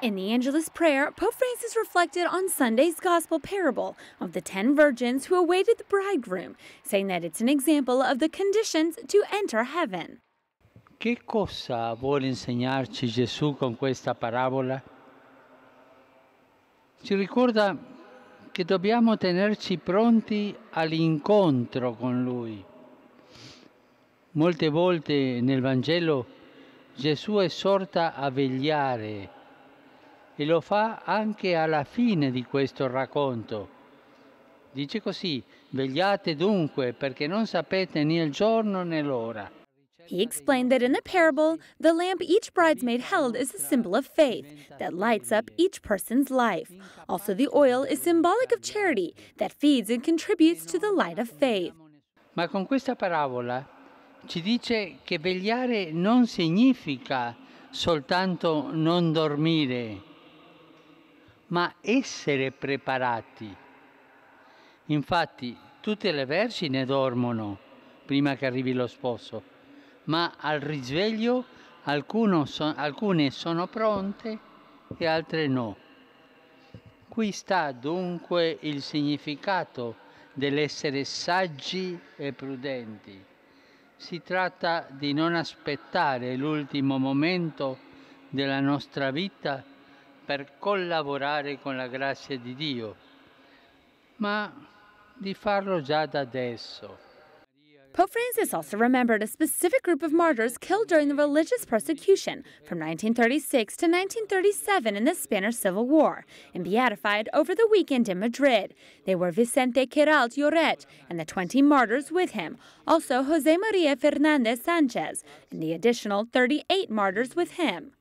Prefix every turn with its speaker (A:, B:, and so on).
A: In the Angelus Prayer, Pope Francis reflected on Sunday's gospel parable of the ten virgins who awaited the bridegroom, saying that it's an example of the conditions to enter heaven.
B: Che cosa vuole insegnarci Gesù con questa parabola? Ci ricorda che dobbiamo tenerci pronti all'incontro con Lui. Molte volte nel Vangelo Gesù esorta a vegliare e lo fa anche alla fine di questo racconto. Dice così, vegliate dunque perché non sapete
A: né il giorno né l'ora. He explained that in the parable, the lamp each bridesmaid held is a symbol of faith that lights up each person's life. Also, the oil is symbolic of charity that feeds and contributes to the light of faith. Ma con questa
B: parabola ci dice che vegliare non significa soltanto non dormire, ma essere preparati. Infatti tutte le vergini dormono prima che arrivi lo sposo, ma al risveglio so, alcune sono pronte e altre no. Qui sta dunque il significato dell'essere saggi e prudenti. Si tratta di non aspettare l'ultimo momento della nostra vita per collaborare con la grazia di Dio, ma di farlo già da adesso.
A: Pope Francis also remembered a specific group of martyrs killed during the religious persecution from 1936 to 1937 in the Spanish Civil War and beatified over the weekend in Madrid. They were Vicente Queralt Lloret and the 20 martyrs with him, also Jose Maria Fernandez Sanchez and the additional 38 martyrs with him.